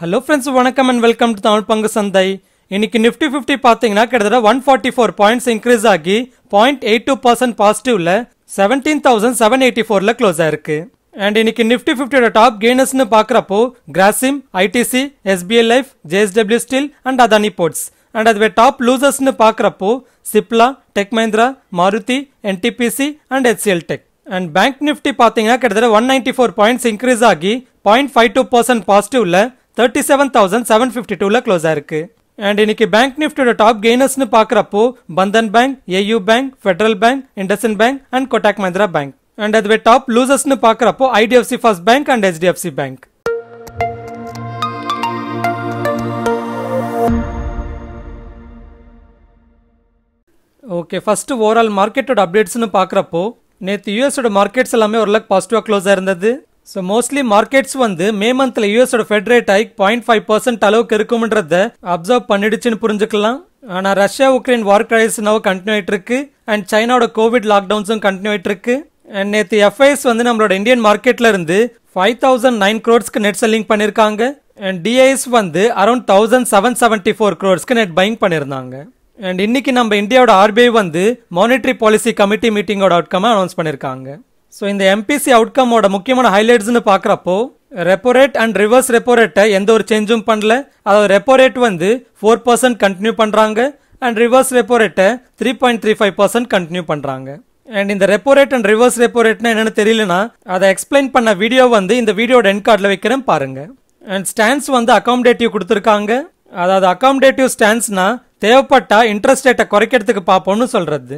hello friends வணக்கம் and welcome to Tamil பங்கு சந்தை இன்னைக்கு நிஃப்டி ஃபிஃப்டி பார்த்தீங்கன்னா கிட்டத்தட்ட one forty four points increase ஆகி பாயிண்ட் எயிட் டூ பர்சன்ட் பாசிட்டிவ்ல செவன்டீன் தௌசண்ட் செவன் எயிட்டி ஃபோரில் க்ளோஸ் ஆயிருக்கு அண்ட் இன்னைக்கு நிஃப்டி ஃபிஃப்டியோட டாப் கெய்னர்ஸ்னு பார்க்குறப்போ Grasim ITC SBL life JSW steel and Adani ports and அதுவே டாப் லூசர்ஸ்னு பார்க்குறப்போ Cipla tech Mahindra Maruti NTPC and HCL tech and bank Nifty பார்த்தீங்கன்னா கிட்டத்தட்ட one ninety four points increase ஆகி பாயிண்ட் ஃபைவ் டூ பர்சன்ட் பாசிட்டிவ்ல 37752 ல க்ளோஸா இருக்கு and இனிக்கி பேங்க் நிஃப்டோட டாப் கெயனர்ஸ் ன பாக்கறப்போ Bandhan bank AU bank federal bank IndusInd bank and Kotak Mahindra bank and அதோட டாப் லூசஸ் ன பாக்கறப்போ ஐடிएफसी ファ ஸ்ட் bank and HDFC bank okay first overall market updates ன பாக்கறப்போ நேத்து யுஎஸ்ோட மார்க்கெட்ஸ்ல எல்லாமே ஒரு லக் பாசிட்டிவ்வா க்ளோஸா இருந்தது ஸோ மோஸ்ட்லி மார்க்கெட்ஸ் வந்து மே மந்த்தில் யூஎஸோட Fed rate hike point five percent அளவுக்கு இருக்கும்ன்றத அப்சர்வ் பண்ணிடுச்சுன்னு புரிஞ்சுக்கலாம் ஆனால் ரஷ்யா உக்ரைன் வார் கிரைசினாவும் கண்டினியூ ஆகிட்டு இருக்கு அண்ட் சைனாவோட கோவிட் லாக்டவுன்ஸும் கண்டினியூ ஆகிட்டு இருக்கு அண்ட் நேற்று எஃப்ஐஎஸ் வந்து நம்மளோட இந்தியன் மார்க்கெட்ல இருந்து ஃபைவ் தௌசண்ட் நைன் க்ரோர்ஸ்க்கு நெட் செல்லிங் பண்ணியிருக்காங்க அண்ட் டிஐஎஸ் வந்து around thousand seven seventy four க்ரோர்ஸ்க்கு நெட் பைங் பண்ணியிருந்தாங்க அண்ட் இன்னைக்கு நம்ம இந்தியாவோட ஆர்பிஐ வந்து மானிட்டரி பாலிசி கமிட்டி மீட்டிங்கோட அவுட்கம் அனௌன்ஸ் பண்ணியிருக்காங்க ஸோ இந்த எம்பிசி அவுட்கமோட முக்கியமான ஹைலைட்ஸ்னு பார்க்குறப்போ repo rate and reverse repo ரேட்டை எந்த ஒரு சேஞ்சும் பண்ணல அதாவது ரெப்போ ரேட் வந்து ஃபோர் பர்சன்ட் கண்டினியூ பண்ணுறாங்க அண்ட் ரிவர்ஸ் ரெப்போ ரேட்டை three point three five percent continue பண்ணுறாங்க அண்ட் இந்த repo rate and reverse repo ரேட்னா என்னென்னு தெரியலனா அதை எக்ஸ்பிளைன் பண்ண வீடியோ வந்து இந்த வீடியோட என் கார்டில் வைக்கிறேன் பாருங்க அண்ட் ஸ்டாண்ட்ஸ் வந்து அக்காமடேட்டிவ் கொடுத்துருக்காங்க அதாவது அக்காமடேட்டிவ் ஸ்டாண்ட்ஸ்னா தேவைப்பட்டா இன்ட்ரெஸ்ட் ரேட்டை குறைக்கிறதுக்கு பார்ப்போம்னு சொல்கிறது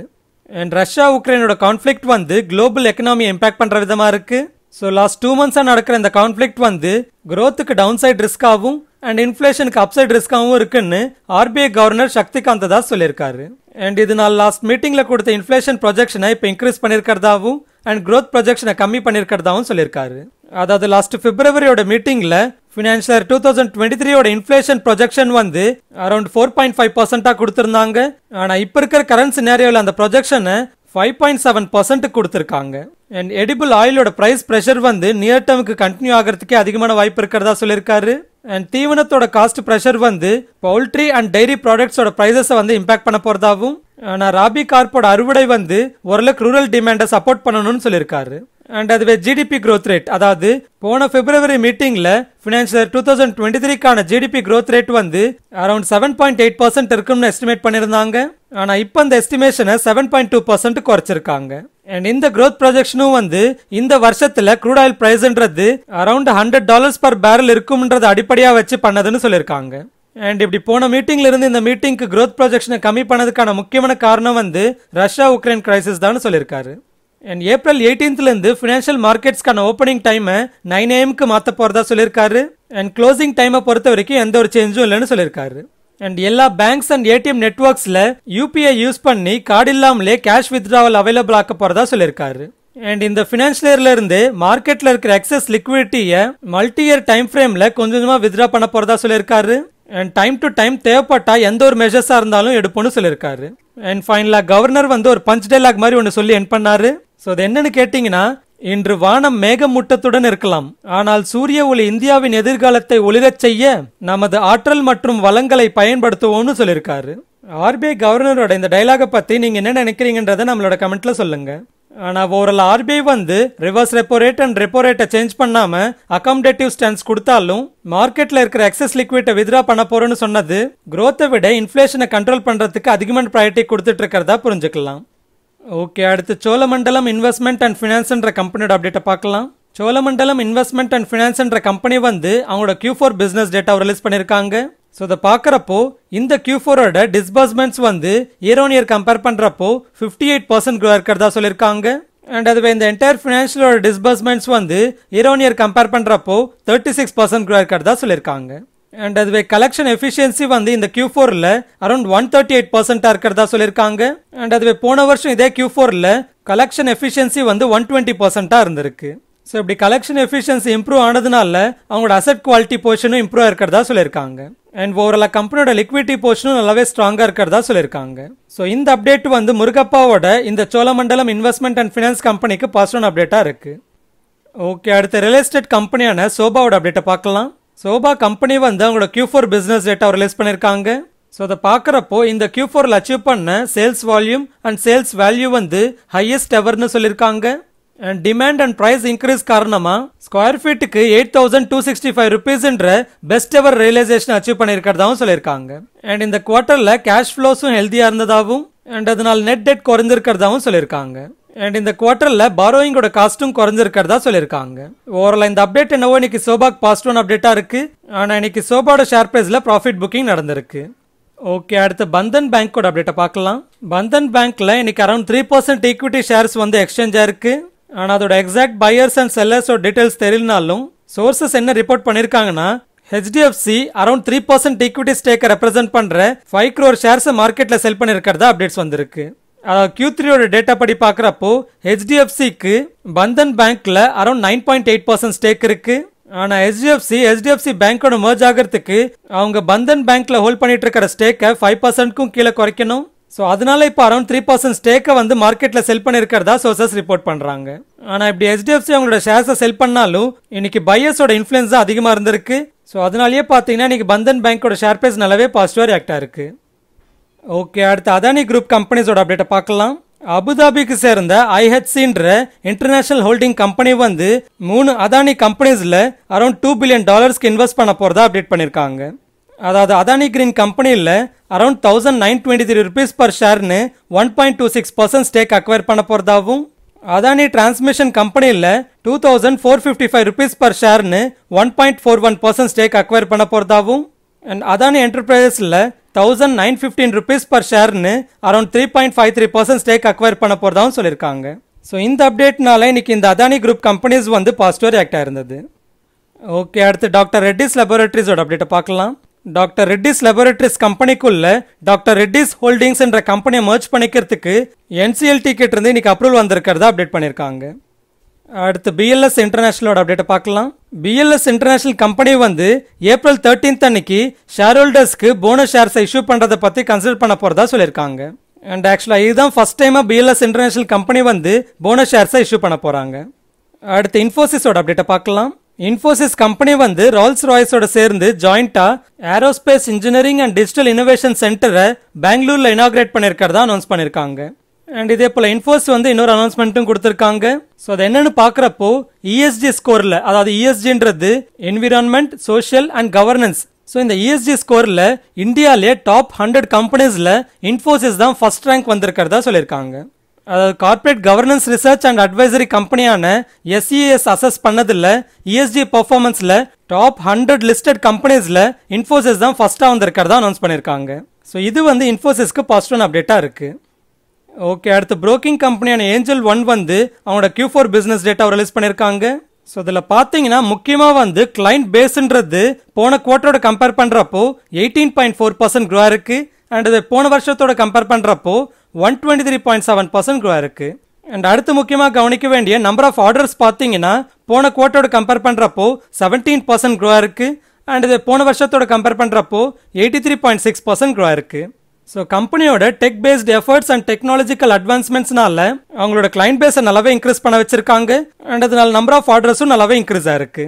அண்ட் ரஷ்யா உக்ரைனோட கான்ஃப்ளிக்ட் வந்து குளோபல் எக்கனாமி இம்பாக்ட் பண்ணுற விதமாக இருக்குது ஸோ லாஸ்ட் டூ மந்த்ஸாக நடக்கிற இந்த கான்ஃப்ளிக்ட் வந்து க்ரோத்துக்கு டவுன் சைட் ரிஸ்காகவும் அண்ட் இன்ஃப்ளேஷனுக்கு அப்சைட் ரிஸ்காகவும் இருக்குன்னு ஆர்பிஐ கவர்னர் சக்திகாந்த தாஸ் சொல்லியிருக்காரு அண்ட் இது நான் லாஸ்ட் மீட்டிங்கில் கொடுத்த இன்ஃப்ளேஷன் ப்ரொஜெக்ஷனை இப்போ இன்க்ரீஸ் பண்ணியிருக்கிறதாவும் அண்ட் க்ரோத் ப்ரொஜெக்ஷனை கம்மி பண்ணியிருக்கிறதாவும் சொல்லியிருக்காரு அதாவது லாஸ்ட் பிப்ரவரியோட மீட்டிங்கில் financial year two thousand twenty த்ரீயோட இன்ஃப்ளேஷன் ப்ரொஜெக்ஷன் வந்து அரௌண்ட் ஃபோர் பாயிண்ட் ஃபைவ் பர்சன்ட்டாக கொடுத்துருந்தாங்க ஆனால் இப்போ இருக்கிற கரண்ட் சினாரியோவில் அந்த ப்ரொஜெக்ஷனை ஃபைவ் பாயிண்ட் செவன் பர்சன்ட்டு கொடுத்துருக்காங்க அண்ட் எடிபிள் ஆயிலோட ப்ரைஸ் ப்ரெஷர் வந்து நியர் டேர்முக்கு கண்டினியூ ஆகிறதுக்கே அதிகமான வாய்ப்பு இருக்கிறதா சொல்லியிருக்காரு அண்ட் தீவனத்தோட காஸ்ட் ப்ரெஷர் வந்து பவுல்ட்ரி அண்ட் டெய்ரி ப்ராடக்ட்ஸோட ப்ரைஸஸை வந்து இம்பாக்ட் பண்ண போகிறதாவும் ஆனால் ராபி கார்ப்போட அறுவடை வந்து ஓரளவுக்கு ரூரல் டிமாண்டை சப்போர்ட் பண்ணணும்னு சொல்லியிருக்காரு அண்ட் அதுவே ஜிடிபி க்ரோத் ரேட் அதாவது போன பிப்ரவரி மீட்டிங்ல ஃபினான்ஷியல் டூ தௌசண்ட் டுவெண்ட்டி த்ரீக்கான ஜிடிபி க்ரோத் ரேட் வந்து around seven point eight percent இருக்கும்னு எஸ்டிமேட் பண்ணியிருந்தாங்க ஆனால் இப்போ அந்த எஸ்டிமேஷனை செவன் பாயிண்ட் டூ பர்சன்ட் குறைச்சிருக்காங்க அண்ட் இந்த க்ரோத் ப்ரொஜெக்ஷனும் வந்து இந்த வருஷத்துல க்ரூட் ஆயில் பிரைஸ்ன்றது around hundred dollars per barrel இருக்கும்ன்றது அடிப்படையாக வச்சு பண்ணதுன்னு சொல்லியிருக்காங்க அண்ட் இப்படி போன மீட்டிங்ல இருந்து இந்த மீட்டிங்க்கு க்ரோத் ப்ரொஜெக்ஷனை கம்மி பண்ணதுக்கான முக்கியமான காரணம் வந்து ரஷ்யா உக்ரைன் கிரைசிஸ் தான் சொல்லியிருக்காரு அண்ட் ஏப்ரல் எயிட்டீன்த்லேருந்து ஃபினான்ஷியல் மார்க்கெட்ஸ்க்கான ஓப்பனிங் டைமை நைன் ஏஎம்க்கு மாற்ற போகிறதா சொல்லியிருக்காரு அண்ட் க்ளோசிங் டைமை பொறுத்த வரைக்கும் எந்த ஒரு சேஞ்சும் இல்லைன்னு சொல்லியிருக்காரு அண்ட் எல்லா பேங்க்ஸ் அண்ட் ஏடிஎம் நெட்ஒர்க்ஸில் யூபிஐ யூஸ் பண்ணி கார்டு இல்லாமலே கேஷ் வித்ட்ராவல் அவைலபிள் ஆக்க போகிறதா சொல்லியிருக்காரு அண்ட் இந்த ஃபினான்ஷியல் இயர்லேருந்து மார்க்கெட்டில் இருக்கிற எக்ஸஸ் லிக்விடிட்டியை மல்டி இயர் டைம் ஃப்ரேமில் கொஞ்சம் கொஞ்சமாக வித்ட்ரா பண்ண போகிறதா சொல்லியிருக்காரு அண்ட் டைம் டு டைம் தேவைப்பட்டால் எந்த ஒரு மெஷர்ஸாக இருந்தாலும் எடுப்போம்னு சொல்லியிருக்காரு அண்ட் ஃபைனலாக கவர்னர் வந்து ஒரு பஞ்ச் டைலாக் மாதிரி ஒன்று சொல்லி என் பண்ணாரு ஸோ அது என்னன்னு கேட்டிங்கன்னா இன்று வானம் மேகமூட்டத்துடன் இருக்கலாம் ஆனால் சூரிய ஒளி இந்தியாவின் எதிர்காலத்தை ஒளிரச் செய்ய நமது ஆற்றல் மற்றும் வளங்களை பயன்படுத்துவோம்னு சொல்லியிருக்காரு ஆர்பிஐ கவர்னரோட இந்த டைலாக பற்றி நீங்கள் என்ன நினைக்கிறீங்கன்றதை நம்மளோட கமெண்ட்ல சொல்லுங்க ஆனால் ஓரளவு ஆர்பிஐ வந்து reverse repo rate and repo ரேட்டை சேஞ்ச் பண்ணாமல் அகாமடேட்டிவ் ஸ்டான்ஸ் கொடுத்தாலும் மார்க்கெட்டில் இருக்கிற எக்ஸஸ் லிக்விட்டை வித்ரா பண்ண போறோம்னு சொன்னது குரோத்தை விட இன்ஃப்ளேஷனை கண்ட்ரோல் பண்ணுறதுக்கு அதிகமான ப்ரையாரிட்டி கொடுத்துட்டு இருக்கிறதா புரிஞ்சுக்கலாம் ஓகே அடுத்து சோழமண்டலம் இன்வெஸ்ட்மெண்ட் அண்ட் ஃபினான்ஸ்ன்ற கம்பெனியோட அப்டேட்டை பார்க்கலாம் சோழமண்டலம் இன்வெஸ்ட்மெண்ட் அண்ட் ஃபினான்ஸ்ன்ற கம்பெனி வந்து அவங்களோட கியூ ஃபோர் பிஸ்னஸ் டேட்டாவை ரிலீஸ் பண்ணியிருக்காங்க ஸோ இதை பார்க்குறப்போ இந்த கியூ ஃபோரோட டிஸ்பர்ஸ்மெண்ட்ஸ் வந்து இயர் ஒன் இயர் கம்பேர் பண்ணுறப்போ ஃபிஃப்டி எயிட் பர்சன்ட் க்ரோ இருக்கிறதா சொல்லியிருக்காங்க அண்ட் அதுவே இந்த என்டையர் ஃபினான்ஷியலோட டிஸ்பர்ஸ்மெண்ட்ஸ் வந்து இயர் ஒன் இயர் கம்பேர் பண்ணுறப்போ தேர்ட்டி சிக்ஸ் பர்சன்ட் க்ரோ இருக்கிறதா சொல்லியிருக்காங்க அண்ட் அதுவே கலெக்ஷன் எஃபிஷியன்சி வந்து இந்த கியூ ஃபோரில் அரௌண்ட் ஒன் தேர்ட்டி எயிட் பர்சென்ட்டாக இருக்கிறதா சொல்லியிருக்காங்க அண்ட் அதுவே போன வருஷம் இதே கியூ ஃபோரில் கலெக்ஷன் எஃபிஷியன்சி வந்து ஒன் டுவெண்ட்டி பர்சன்ட்டாக இருந்திருக்கு ஸோ இப்படி கலெக்ஷன் எஃபிஷியன்சி இம்ப்ரூவ் ஆனதுனால அவங்களோட அசட் குவாலிட்டி போர்ஷனும் இம்ப்ரூவ் இருக்கிறதா சொல்லியிருக்காங்க அண்ட் ஓவராலாக கம்பெனியோட லிக்விடிட்டி போர்ஷனும் நல்லாவே ஸ்ட்ராங்காக இருக்கிறதா சொல்லியிருக்காங்க ஸோ இந்த அப்டேட் வந்து முருகப்பாவோட இந்த சோழமண்டலம் இன்வெஸ்ட்மெண்ட் அண்ட் ஃபினான்ஸ் கம்பெனிக்கு பாசிட்டிவ் அப்டேட்டாக இருக்குது ஓகே அடுத்த ரியல் எஸ்டேட் கம்பெனியான சோபாவோட அப்டேட்டை பார்க்கலாம் சோபா கம்பெனி வந்து அவங்களோட Q four business data release பண்ணியிருக்காங்க ஸோ அதை பார்க்குறப்போ இந்த கியூ ஃபோரில் அச்சீவ் பண்ண sales volume and sales value வந்து ஹையஸ்ட் எவர்னு சொல்லியிருக்காங்க and demand and price increase காரணமாக ஸ்கொயர் ஃபீட்டுக்கு eight thousand two sixty five ருபீஸ்ன்ற பெஸ்ட் எவர் ரியலைசேஷன் அச்சீவ் பண்ணியிருக்கிறதாவும் சொல்லியிருக்காங்க அண்ட் இந்த குவார்ட்டரில் கேஷ் ஃப்ளோஸும் ஹெல்த்தியாக இருந்ததாகவும் அண்ட் அதனால் நெட் டெட் குறைஞ்சிருக்கிறதாவும் சொல்லியிருக்காங்க அண்ட் இந்த குவார்டரில் பாரோயிங்கோட காஸ்ட்டும் குறைஞ்சிருக்கிறதா சொல்லியிருக்காங்க ஓவரில் இந்த அப்டேட் என்னவோ இன்னைக்கு சோபாக் பாஸ்ட் ஒன் அப்டேட்டாக இருக்குது ஆனால் இன்னைக்கு சோபாவோட ஷேர் ப்ரைஸில் ப்ராஃபிட் புக்கிங் நடந்திருக்கு ஓகே அடுத்து பந்தன் பேங்க்கோட அப்டேட்டை பார்க்கலாம் பந்தன் பேங்க்கில் இன்னைக்கு around three percent equity shares வந்து எக்ஸ்சேஞ்சாக இருக்குது ஆனால் அதோட எக்ஸாக்ட் பையர்ஸ் அண்ட் செல்லர்ஸோட டீட்டெயில்ஸ் தெரியலனாலும் சோர்சஸ் என்ன ரிப்போர்ட் பண்ணியிருக்காங்கன்னா HDFC around three percent equity ஸ்டேக்கை ரெப்ரசென்ட் பண்ணுற ஃபைவ் க்ரோர் ஷேர்ஸை மார்க்கெட்டில் செல் பண்ணியிருக்கிறதா அப்டேட்ஸ் வந்திருக்கு கியூ த்ரீயோட டேட்டா படி பார்க்குறப்போ ஹெச்டிஎஃப்சிக்கு பந்தன் பேங்க்கில் around nine point eight percent stake இருக்குது ஆனால் ஹெச்டிஎஃப்சி ஹெச்டிஎஃப்சி பேங்க்கோட மர்ஜ் ஆகிறதுக்கு அவங்க பந்தன் பேங்க்கில் ஹோல்ட் பண்ணிட்டு இருக்கிற ஸ்டேக்கை ஃபைவ் பர்சன்ட்க்கும் கீழே குறைக்கணும் ஸோ அதனால இப்போ அரௌண்ட் த்ரீ பர்சன்ட் ஸ்டேக்கை வந்து மார்க்கெட்டில் செல் பண்ணியிருக்கிறதா சோர்சஸ் ரிப்போர்ட் பண்ணுறாங்க ஆனால் இப்படி ஹெச்டிஎஃப்சி அவங்களோட ஷேர்ஸை செல் பண்ணாலும் இன்னைக்கு பையர்ஸோட இன்ஃப்ளூயன்ஸ் தான் அதிகமாக இருந்திருக்கு ஸோ அதனாலேயே பார்த்தீங்கன்னா இன்னைக்கு பந்தன் பேங்க்கோட ஷேர் ப்ரைஸ் நல்லாவே பாசிட்டிவாக ரியாக்ட் ஆயிருக்கு ஓகே அடுத்து அதானி குரூப் கம்பெனிஸோட அப்டேட்டை பார்க்கலாம் அபுதாபிக்கு சேர்ந்த ஐஹெச்சின்ற இன்டர்நேஷனல் ஹோல்டிங் கம்பெனி வந்து மூணு அதானி கம்பெனிஸில் அரௌண்ட் டூ பில்லியன் டாலர்ஸ்க்கு இன்வெஸ்ட் பண்ண போகிறதா அப்டேட் பண்ணியிருக்காங்க அதாவது அதானி கிரீன் கம்பெனியில் around thousand nine twenty three rupees per ஷேர்னு one point two six percent stake acquire பண்ண போகிறதாவும் அதானி டிரான்ஸ்மிஷன் கம்பெனியில் two thousand four fifty five rupees per ஷேர்னு one point four one percent stake acquire பண்ண போகிறதாவும் அண்ட் அதானி என்டர்பிரைசஸில் thousand nine fifteen rupees per ஷேர்னு around three point five three percent stake acquire பண்ண போகிறதாவும் சொல்லியிருக்காங்க ஸோ இந்த அப்டேட்னால இன்றைக்கி இந்த அதானி குரூப் கம்பெனிஸ் வந்து பாசிட்டிவ் ரியாக்ட் ஆயிருந்தது ஓகே அடுத்து டாக்டர் ரெட்டிஸ் லெபரட்டரிஸோட அப்டேட்டை பார்க்கலாம் டாக்டர் ரெட்டிஸ் லெபரட்டரிஸ் கம்பெனிக்குள்ள டாக்டர் ரெட்டிஸ் ஹோல்டிங்ஸ் என்ற கம்பெனியை மர்ச் பண்ணிக்கிறதுக்கு என்சிஎல் டிக்கெட் இருந்து இன்னைக்கு அப்ரூவல் வந்திருக்கிறதா அப்டேட் பண்ணியிருக்காங்க அடுத்து பிஎல்எஸ் இன்டர்நேஷனலோட அப்டேட்டை பார்க்கலாம் பிஎல்எஸ் இன்டர்நேஷனல் கம்பெனி வந்து ஏப்ரல் தேர்ட்டீன்த் அன்னைக்கு ஷேர் ஹோல்டர்ஸ்க்கு போனஸ் ஷேர்ஸை இஷ்யூ பண்ணுறதை பற்றி கன்சிடர் பண்ண போகிறதா சொல்லியிருக்காங்க அண்ட் ஆக்சுவலாக இதுதான் ஃபஸ்ட் டைமாக பிஎல்எஸ் இன்டர்நேஷனல் கம்பெனி வந்து போனஸ் ஷேர்ஸை இஷ்யூ பண்ண போகிறாங்க அடுத்து இன்ஃபோசிஸோட அப்டேட்டை பார்க்கலாம் இன்ஃபோசிஸ் கம்பெனி வந்து ரால்ஸ் ராய்ஸோட சேர்ந்து ஜாயிண்டாக aerospace engineering and digital innovation சென்டரை பெங்களூரில் இனாகிரேட் பண்ணியிருக்கிறதா அனௌன்ஸ் பண்ணியிருக்காங்க அண்ட் இதே போல் இன்ஃபோஸ் வந்து இன்னொரு அனௌன்ஸ்மெண்ட்டும் கொடுத்துருக்காங்க ஸோ அது என்னன்னு பார்க்குறப்போ இஎஸ்ஜி e ஸ்கோரில் அதாவது இஎஸ்ஜின்றது environment social and governance so இந்த இஎஸ்ஜி e ஸ்கோரில் இந்தியாலே டாப் ஹண்ட்ரட் கம்பெனிஸில் இன்ஃபோசிஸ் தான் ஃபர்ஸ்ட் ரேங்க் வந்திருக்கிறதா சொல்லியிருக்காங்க அதாவது corporate governance research and advisory கம்பெனியான எஸ்இஎஸ் அசஸ் பண்ணதில் இஎஸ்ஜி பர்ஃபார்மன்ஸில் டாப் ஹண்ட்ரட் லிஸ்டட் கம்பெனிஸில் இன்ஃபோசிஸ் தான் ஃபஸ்ட்டாக வந்திருக்கிறதா அனௌன்ஸ் பண்ணியிருக்காங்க ஸோ இது வந்து இன்ஃபோசிஸ்க்கு பாசிட்டிவ் அப்டேட்டாக இருக்குது ஓகே அடுத்து ப்ரோக்கிங் கம்பெனியான ஏஞ்சல் ஒன் வந்து அவங்களோட Q four business data release பண்ணியிருக்காங்க ஸோ இதில் பார்த்தீங்கன்னா முக்கியமாக வந்து கிளைண்ட் பேஸுன்றது போன குவார்ட்டரோட கம்பேர் பண்ணுறப்போ eighteen point four percent grow இருக்குது அண்ட் இது போன வருஷத்தோட கம்பேர் பண்ணுறப்போ one twenty three point seven percent grow இருக்குது அண்ட் அடுத்து முக்கியமாக கவனிக்க வேண்டிய நம்பர் ஆஃப் ஆர்டர்ஸ் பார்த்தீங்கன்னா போன குவார்ட்டரோட கம்பேர் பண்ணுறப்போ செவன்டீன் பர்சன்ட் க்ரோ இருக்குது அண்ட் இது போன வருஷத்தோட கம்பேர் பண்ணுறப்போ eighty three point six percent grow இருக்குது ஸோ கம்பெனியோட tech based efforts and technological அட்வான்ஸ்மெண்ட்ஸ்னால அவங்களோட கிளைண்ட் பேஸை நல்லாவே இன்க்ரீஸ் பண்ண வச்சிருக்காங்க அண்ட் அதனால நம்பர் ஆஃப் ஆர்டர்ஸும் நல்லாவே இன்க்ரீஸ் ஆயிருக்கு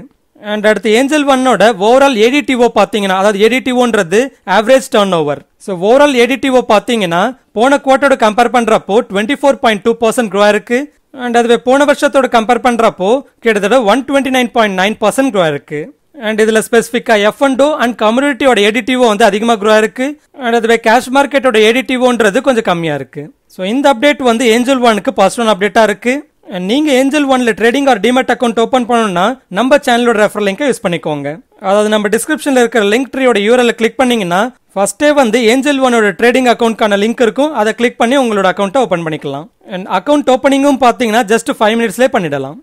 அண்ட் அடுத்து ஏஞ்சல் ஒன்னோட ஓவரால் ஏடிடிஓ பார்த்தீங்கன்னா அதாவது ஏடிடிஓன்றது average turnover so overall ADTO பார்த்தீங்கன்னா போன குவார்ட்டரோட கம்பேர் பண்ணுறப்போ twenty four point two percent grow இருக்கு அண்ட் அதுவே போன வருஷத்தோட கம்பேர் பண்ணுறப்போ கிட்டத்தட்ட one twenty nine point nine percent grow இருக்குது அண்ட் இதில் ஸ்பெசிஃபிக்காக எஃப் அண்ட் டூ அண்ட் கம்யூனிட்டியோட எடிட்டிவோ வந்து அதிகமாக க்ரோ இருக்குது அண்ட் அதுவே கேஷ் மார்க்கெட்டோட எடிட்டிவோன்றது கொஞ்சம் கம்மியாக இருக்குது ஸோ இந்த அப்டேட் வந்து ஏஞ்சல் ஒனுக்கு பாசிட்டிவ் அப்டேட்டாக இருக்குது நீங்கள் ஏஞ்சல் ஒனில் trading or demat account open பண்ணணும்னா நம்ம சேனலோட ரெஃபர் லிங்கை யூஸ் பண்ணிக்கோங்க அதாவது நம்ம டிஸ்கிரிப்ஷனில் இருக்கிற லிங்க் ட்ரீயோட யூரில் கிளிக் பண்ணிங்கன்னா ஃபர்ஸ்டே வந்து ஏஞ்சல் ஒனோட ட்ரேடிங் அக்கௌண்ட்கான லிங்க் இருக்கும் அதை கிளிக் பண்ணி உங்களோட அக்கௌண்ட்டை ஓப்பன் பண்ணிக்கலாம் அண்ட் அக்கௌண்ட் ஓப்பனிங்கும் பார்த்தீங்கன்னா ஜஸ்ட் ஃபைவ் மினிட்ஸ்லேயே பண்ணிடலாம்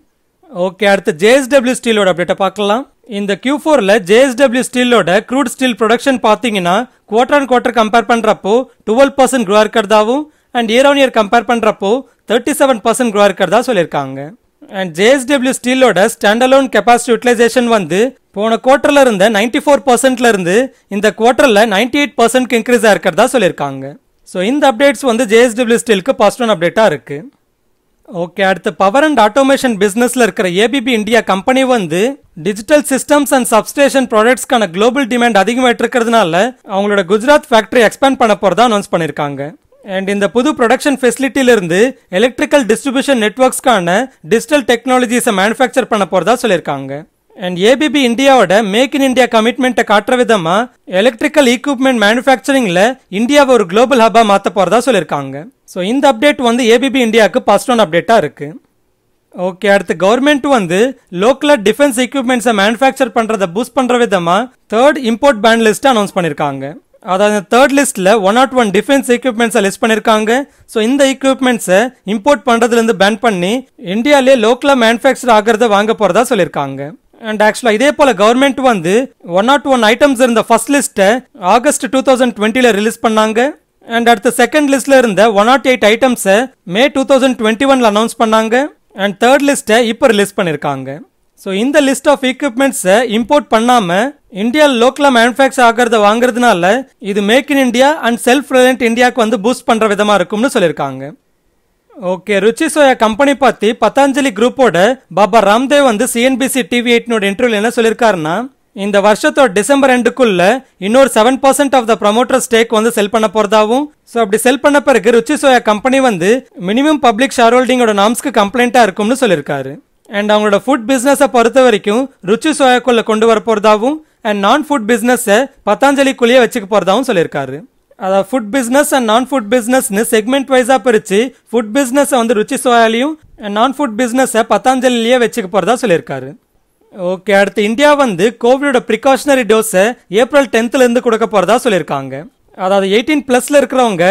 ஓகே அடுத்து ஜேஎஸ்டபிள்யூ ஸ்டீலோட அப்டேட்டை பார்க்கலாம் இந்த கியூ ஃபோரில் ஜேஎஸ்டபிள்யூ ஸ்டீலோட க்ரூட் ஸ்டீல் ப்ரொடக்ஷன் பார்த்தீங்கன்னா குவார்டர் அண்ட் குவார்டர் கம்பேர் பண்ணுறப்போ டுவெல் பர்சன்ட் க்ரோ இருக்கிறதாவும் and year on year compare பண்ணுறப்போ தேர்ட்டி செவன் பர்சன்ட் க்ரோ இருக்கிறதா சொல்லியிருக்காங்க அண்ட் ஜேஎஸ்டபிள்யூ ஸ்டீலோட ஸ்டாண்டலோன் கெப்பாசிட்டி யூட்டிலைசேஷன் வந்து போன குவார்டரில் இருந்த நைன்டி ஃபோர் பர்சன்ட்ல இருந்து இந்த குவார்டரில் நைன்டி எயிட் பர்சன்ட்க்கு இன்க்ரீஸ் ஆகிருக்கிறதா சொல்லியிருக்காங்க ஸோ இந்த அப்டேட்ஸ் வந்து ஜேஎஸ்டபிள்யூ ஸ்டீலுக்கு பாசிட்டிவ் அப்டேட்டாக இருக்குது ஓகே அடுத்து பவர் அண்ட் ஆட்டோமேஷன் பிஸ்னஸில் இருக்கிற ஏபிபி இந்தியா கம்பெனி வந்து டிஜிட்டல் சிஸ்டம்ஸ் அண்ட் சப்ஸ்டேஷன் ப்ராடக்ட்ஸ்க்கான குளோபல் டிமாண்ட் அதிகமாகிட்டு இருக்கிறதுனால அவங்களோட குஜராத் ஃபேக்டரி எக்ஸ்பேண்ட் பண்ண போகிறதா அனௌன்ஸ் பண்ணியிருக்காங்க அண்ட் இந்த புது ப்ரொடக்ஷன் ஃபெசிலிட்டியிலிருந்து எலக்ட்ரிக்கல் டிஸ்ட்ரிபியூஷன் நெட்ஒர்க்ஸ்க்கான டிஜிட்டல் டெக்னாலஜிஸை மேனுஃபேக்சர் பண்ண போகிறதா சொல்லியிருக்காங்க அண்ட் ஏபிபி இந்தியாவோட மேக் இன் இந்தியா கமிட்மெண்ட்டை காட்டுற விதமாக எலக்ட்ரிக்கல் ஈக்யூப்மெண்ட் மேனுஃபேக்சரிங்கில் இந்தியாவை ஒரு குளோபல் ஹப்பாக மாற்ற போகிறதா சொல்லியிருக்காங்க ஸோ இந்த அப்டேட் வந்து ஏபிபி இந்தியாவுக்கு ஃபஸ்ட் ஒன் அப்டேட்டாக இருக்குது ஓகே அடுத்து கவர்மெண்ட் வந்து லோக்கலாக டிஃபென்ஸ் எக்யூப்மெண்ட்ஸை மேனுஃபேக்சர் பண்ணுறதை பூஸ்ட் பண்ணுற விதமாக third import ban list announce பண்ணியிருக்காங்க அதாவது தேர்ட் லிஸ்ட்டில் ஒன் நாட் ஒன் டிஃபென்ஸ் எக்யூப்மெண்ட்ஸை லிஸ்ட் பண்ணியிருக்காங்க ஸோ இந்த எக்யூப்மெண்ட்ஸை இம்போர்ட் பண்ணுறதுலேருந்து பேன் பண்ணி இந்தியாவிலே லோக்கலாக மேனுஃபேக்சர் ஆகிறத வாங்க போகிறதா சொல்லியிருக்காங்க அண்ட் ஆக்சுவலாக இதே போல் கவர்மெண்ட் வந்து ஒன் நாட் ஒன் ஐட்டம்ஸ் இருந்த ஃபர்ஸ்ட் லிஸ்ட்டை ஆகஸ்ட் டூ தௌசண்ட் டுவெண்ட்டியில் ரிலீஸ் பண்ணாங்க அண்ட் அடுத்த செகண்ட் லிஸ்ட்ல இருந்த ஒன் நாட் எயிட் ஐட்டம்ஸை மே டூ தௌசண்ட் டுவெண்ட்டி ஒன்ல அனௌன்ஸ் பண்ணாங்க அண்ட் தேர்ட் லிஸ்ட்டை இப்போ ரிலீஸ் பண்ணியிருக்காங்க ஸோ இந்த லிஸ்ட் ஆஃப் எக்யூப்மெண்ட்ஸை இம்போர்ட் பண்ணாமல் இந்தியா லோக்கலாக மேனுஃபேக்சர் ஆகிறத வாங்குறதுனால இது make in India and self reliant இந்தியாவுக்கு வந்து பூஸ்ட் பண்ணுற விதமாக இருக்கும்னு சொல்லியிருக்காங்க ஓகே ருச்சி சோயா கம்பெனி பார்த்து பத்தாஞ்சலி குரூப்போட பாபா ராம்தேவ் வந்து சிஎன்பிசி டிவி எயிட்டினோட இன்டர்வியூ என்ன சொல்லியிருக்காருன்னா இந்த வருஷத்தோட டிசம்பர் எண்டுக்குள்ள இன்னொரு seven percent of the promoter stake வந்து செல் பண்ண போறதாவும் ஸோ அப்படி செல் பண்ண பிறகு ருச்சி சோயா கம்பெனி வந்து மினிமம் பப்ளிக் ஷேர் ஹோல்டிங்கோட நாம்ஸ்க்கு கம்ப்ளைண்ட்டாக இருக்கும்னு சொல்லியிருக்காரு அண்ட் அவங்களோட ஃபுட் பிஸ்னஸை பொறுத்த வரைக்கும் ருச்சி சோயாக்குள்ளே கொண்டு வர போகிறதாவும் அண்ட் நான் ஃபுட் பிஸ்னஸை பத்தாஞ்சலிக்குள்ளேயே வச்சுக்க போகிறதாவும் சொல்லியிருக்காரு அதாவது food business and non food பிஸ்னஸ்னு செக்மெண்ட் வைஸாக பிரித்து ஃபுட் பிஸ்னஸை வந்து ருச்சி சோயாலையும் அண்ட் நான் ஃபுட் பிஸ்னஸை பத்தாஞ்சலிலேயே வச்சுக்க போகிறதா சொல்லியிருக்காரு ஓகே அடுத்து இந்தியா வந்து கோவிடோட ப்ரிகாஷனரி டோஸை ஏப்ரல் டென்த்லேருந்து கொடுக்க போகிறதா சொல்லியிருக்காங்க அதாவது எயிட்டீன் ப்ளஸில் இருக்கிறவங்க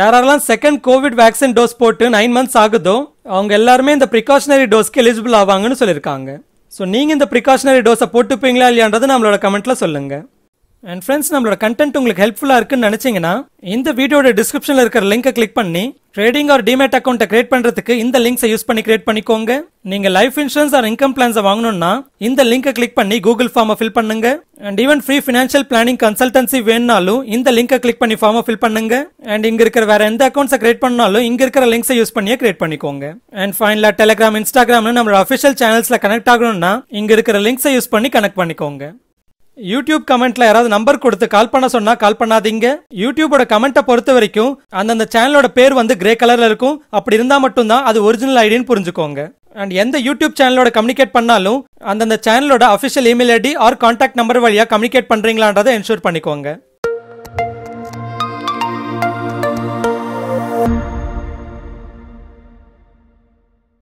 யாரெல்லாம் செகண்ட் கோவிட் வேக்சின் டோஸ் போட்டு நைன் மந்த்ஸ் ஆகுதோ அவங்க எல்லாருமே இந்த ப்ரிகாஷனரி டோஸ்க்கு எலிஜிபிள் ஆவாங்கன்னு சொல்லியிருக்காங்க ஸோ நீங்கள் இந்த ப்ரிகாஷனரி டோஸை போட்டுப்பீங்களா இல்லையான்றது நம்மளோட கமெண்ட்டில் சொல்லுங்கள் அண்ட் ஃப்ரெண்ட்ஸ் நம்மளோட கண்டென்ட் உங்களுக்கு ஹெல்ப்ஃபுல்லாக இருக்குன்னு நினச்சிங்கன்னா இந்த வீடியோட டிஸ்கிரிப்ஷனில் இருக்கிற லிங்கை கிளிக் பண்ணி ட்ரேடிங் ஆர் டிமேட் அக்கௌண்ட்டை கிரியேட் பண்ணுறதுக்கு இந்த லிங்க்ஸை யூஸ் பண்ணி கிரியேட் பண்ணிக்கோங்க நீங்கள் லைஃப் இன்சூரன்ஸ் ஆர் இன்கம் பிளான்ஸை வாங்கணும்னா இந்த லிங்கை கிளிக் பண்ணி கூகுள் ஃபார்மை ஃபில் பண்ணுங்க and even free financial planning consultancy வேணுனாலும் இந்த லிங்கை கிளிக் பண்ணி ஃபார்மை ஃபில் பண்ணுங்க அண்ட் இங்கே இருக்கிற வேற எந்த அக்கௌண்ட்ஸை கிரியேட் பண்ணாலும் இங்கே இருக்கிற லிங்க்ஸை யூஸ் பண்ணியே கிரியேட் பண்ணிக்கோங்க அண்ட் ஃபைனலாக டெலிகிராம் இன்ஸ்டாகிராம்னு நம்மளோட அஃபிஷியல் சேனல்ஸில் கனெக்ட் ஆகணும்னா இங்கே இருக்கிற லிங்க்ஸை யூஸ் பண்ணி கனெக்ட் பண்ணிக்கோங்க யூடியூப் கமெண்ட்ல யாராவது நம்பர் கொடுத்து கால் பண்ண சொன்னா கால் பண்ணாதீங்க யூடியூபோட கமெண்ட்டை பொறுத்த வரைக்கும் அந்தந்த சேனலோட பேர் வந்து கிரே கலர்ல இருக்கும் அப்படி இருந்தா மட்டும்தான் அது ஒரிஜினல் ஐடின்னு புரிஞ்சுக்கோங்க அண்ட் எந்த யூடியூப் சேனலோட கம்யூனிகேட் பண்ணாலும் அந்தந்த சேனலோட official email ID or contact number வழியா கம்யூனிகேட் பண்றீங்களான்றதை என்ஷூர் பண்ணிக்கோங்க